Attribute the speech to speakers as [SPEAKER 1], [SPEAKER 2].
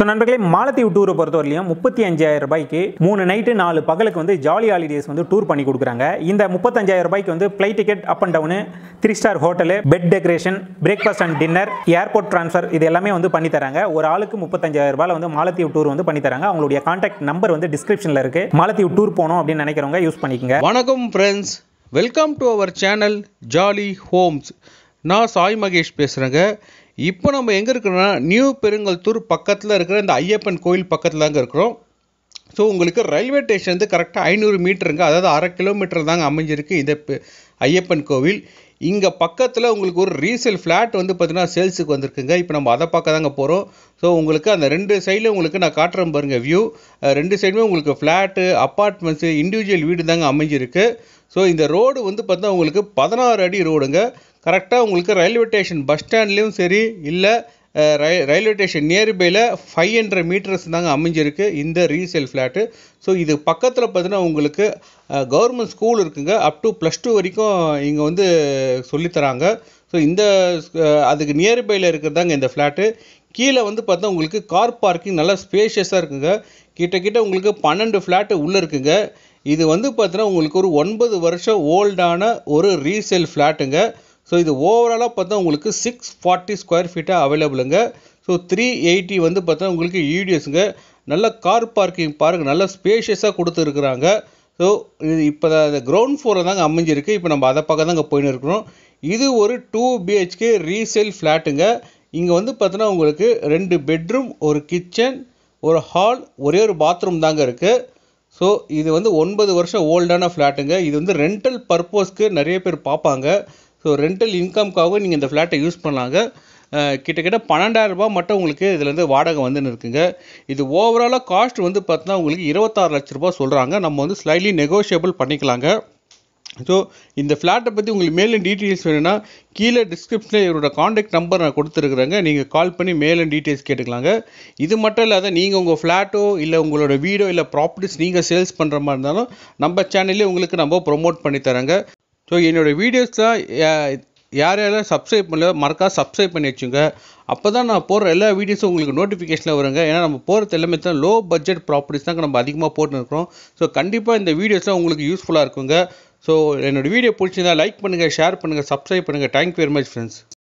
[SPEAKER 1] so நண்பர்களே மாலத்தீவு டூரை பொறுத்தவரையிலையும் முப்பத்தி அஞ்சாயிரம் ரூபாய்க்கு மூணு நைட்டு நாலு பகலுக்கு வந்து ஜாலி ஹாலிடேஸ் வந்து டூர் பண்ணி கொடுக்குறாங்க இந்த முப்பத்தஞ்சாயிரம் ரூபாய்க்கு வந்து flight ticket up and down three star hotel bed decoration breakfast and dinner airport transfer இது எல்லாமே வந்து பண்ணி தராங்க ஒரு ஆளுக்கு முப்பத்தஞ்சாயிரம் ரூபாயில் வந்து மாலத்தீவு டூர் வந்து பண்ணி தராங்க அவங்களுடைய கான்டாக்ட் நம்பர் வந்து டிஸ்கிரிப்ஷனில் இருக்கு மாலத்தீவு டூர் போகணும் அப்படின்னு
[SPEAKER 2] நினைக்கிறவங்க யூஸ் பண்ணிக்கோங்க வணக்கம் friends welcome to our channel Jolly Homes நான் சாய் மகேஷ் பேசுகிறேங்க இப்போ நம்ம எங்கே இருக்கிறோன்னா நியூ பெருங்கல்தூர் பக்கத்தில் இருக்கிற இந்த ஐயப்பன் கோயில் பக்கத்தில் தாங்க இருக்கிறோம் ஸோ உங்களுக்கு ரயில்வே ஸ்டேஷன் வந்து கரெக்டாக ஐநூறு மீட்டருங்க அதாவது அரை கிலோமீட்டர் தாங்க அமைஞ்சிருக்கு இந்த ஐயப்பன் கோவில் இங்கே பக்கத்தில் உங்களுக்கு ஒரு ரீசேல் ஃப்ளாட் வந்து பார்த்திங்கன்னா சேல்ஸுக்கு வந்திருக்குங்க இப்போ நம்ம அதை பார்க்க தாங்க போகிறோம் ஸோ உங்களுக்கு அந்த ரெண்டு சைடில் உங்களுக்கு நான் காட்டுறேன் பாருங்கள் வியூ ரெண்டு சைடுமே உங்களுக்கு ஃப்ளாட்டு அப்பார்ட்மெண்ட்ஸு இண்டிவிஜுவல் வீடு தாங்க அமைஞ்சிருக்கு ஸோ இந்த ரோடு வந்து பார்த்தா உங்களுக்கு பதினாறு அடி ரோடுங்க கரெக்டாக உங்களுக்கு ரயில்வே ஸ்டேஷன் பஸ் ஸ்டாண்ட்லேயும் சரி இல்லை ரயில்வே ஸ்டேஷன் நியர்பையில் ஃபைவ் ஹண்ட்ரட் மீட்டர்ஸ் தாங்க அமைஞ்சிருக்கு இந்த ரீசேல் ஃப்ளாட்டு ஸோ இது பக்கத்தில் பார்த்தீங்கன்னா உங்களுக்கு கவர்மெண்ட் ஸ்கூல் இருக்குங்க அப் டு ப்ளஸ் டூ வரைக்கும் இங்கே வந்து சொல்லித்தராங்க ஸோ இந்த அதுக்கு நியர்பையில் இருக்கிறதாங்க இந்த ஃப்ளாட்டு கீழே வந்து பார்த்தா உங்களுக்கு கார் பார்க்கிங் நல்லா ஸ்பேஷியஸாக இருக்குங்க கிட்ட கிட்ட உங்களுக்கு பன்னெண்டு ஃப்ளாட்டு உள்ளே இருக்குங்க இது வந்து பார்த்தீங்கன்னா உங்களுக்கு ஒரு ஒன்பது வருஷம் ஓல்டான ஒரு ரீசேல் ஃப்ளாட்டுங்க ஸோ இது ஓவராலாக பார்த்தா உங்களுக்கு சிக்ஸ் ஃபார்ட்டி ஸ்கொயர் ஃபீட்டாக அவைலபிளுங்க ஸோ த்ரீ எயிட்டி வந்து பார்த்தா உங்களுக்கு யூடிஎஸ்ங்க e நல்ல கார் பார்க்கிங் பார்க் நல்ல ஸ்பேஷியஸாக கொடுத்துருக்குறாங்க ஸோ இது இப்போ கிரவுண்ட் ஃப்ளோரில் தாங்க அமைஞ்சிருக்கு இப்போ நம்ம அதை பக்கம் தாங்க போயின்னு இருக்கிறோம் இது ஒரு டூ பிஹெச்கே ரீசேல் ஃப்ளாட்டுங்க இங்கே வந்து பார்த்தோன்னா உங்களுக்கு ரெண்டு பெட்ரூம் ஒரு கிச்சன் ஒரு ஹால் ஒரே ஒரு பாத்ரூம் தாங்க இருக்குது ஸோ இது வந்து ஒன்பது வருஷம் ஓல்டான ஃப்ளாட்டுங்க இது வந்து ரெண்டல் பர்பஸ்க்கு நிறைய பேர் பார்ப்பாங்க ஸோ ரெண்டல் இன்கம்காக நீங்கள் இந்த ஃப்ளாட்டை யூஸ் பண்ணாங்க கிட்டத்தட்ட பன்னெண்டாயிரரூபா மட்டும் உங்களுக்கு இதுலேருந்து வாடகை வந்துன்னு இருக்குங்க இது ஓவராலாக காஸ்ட் வந்து பார்த்தீங்கன்னா உங்களுக்கு இருபத்தாறு லட்ச ரூபா சொல்கிறாங்க நம்ம வந்து ஸ்லைட்லி நெகோஷியபிள் பண்ணிக்கலாங்க ஸோ இந்த ஃப்ளாட்டை பற்றி உங்களுக்கு மேலும் டீட்டெயில்ஸ் வேணும்னா கீழே டிஸ்கிரிப்ஷனில் இவரோட காண்டாக்ட் நம்பர் நான் கொடுத்துருக்குறேங்க நீங்கள் கால் பண்ணி மேலும் டீட்டெயில்ஸ் கேட்டுக்கலாங்க இது மட்டும் இல்லாத நீங்கள் உங்கள் ஃப்ளாட்டோ இல்லை உங்களோட வீடோ இல்லை ப்ராப்பர்ட்டிஸ் நீங்கள் சேல்ஸ் பண்ணுற மாதிரி இருந்தாலும் நம்ம சேனல்லே உங்களுக்கு நம்ம ப்ரொமோட் பண்ணி தராங்க ஸோ என்னோடய வீடியோஸ்லாம் யார் யாரும் சப்ஸ்கிரைப் பண்ணல மறக்கா சப்ஸ்கிரைப் பண்ணி வச்சுங்க அப்போ தான் நான் போடுற எல்லா வீடியோஸும் உங்களுக்கு நோட்டிஃபிகேஷனில் வருங்க ஏன்னா நம்ம போகிறது எல்லாமே தான் லோ பட்ஜெட் ப்ராப்பர்ட்டிஸ் தான் நம்ம அதிகமாக போட்டுருக்கோம் ஸோ கண்டிப்பாக இந்த வீடியோஸ்லாம் உங்களுக்கு யூஸ்ஃபுல்லாக இருக்குங்க ஸோ என்னோடய வீடியோ பிடிச்சிருந்தா லைக் பண்ணுங்கள் ஷேர் பண்ணுங்கள் சப்ஸ்கிரைப் பண்ணுங்கள் தேங்க்யூ வெரி மச் ஃப்ரெண்ட்ஸ்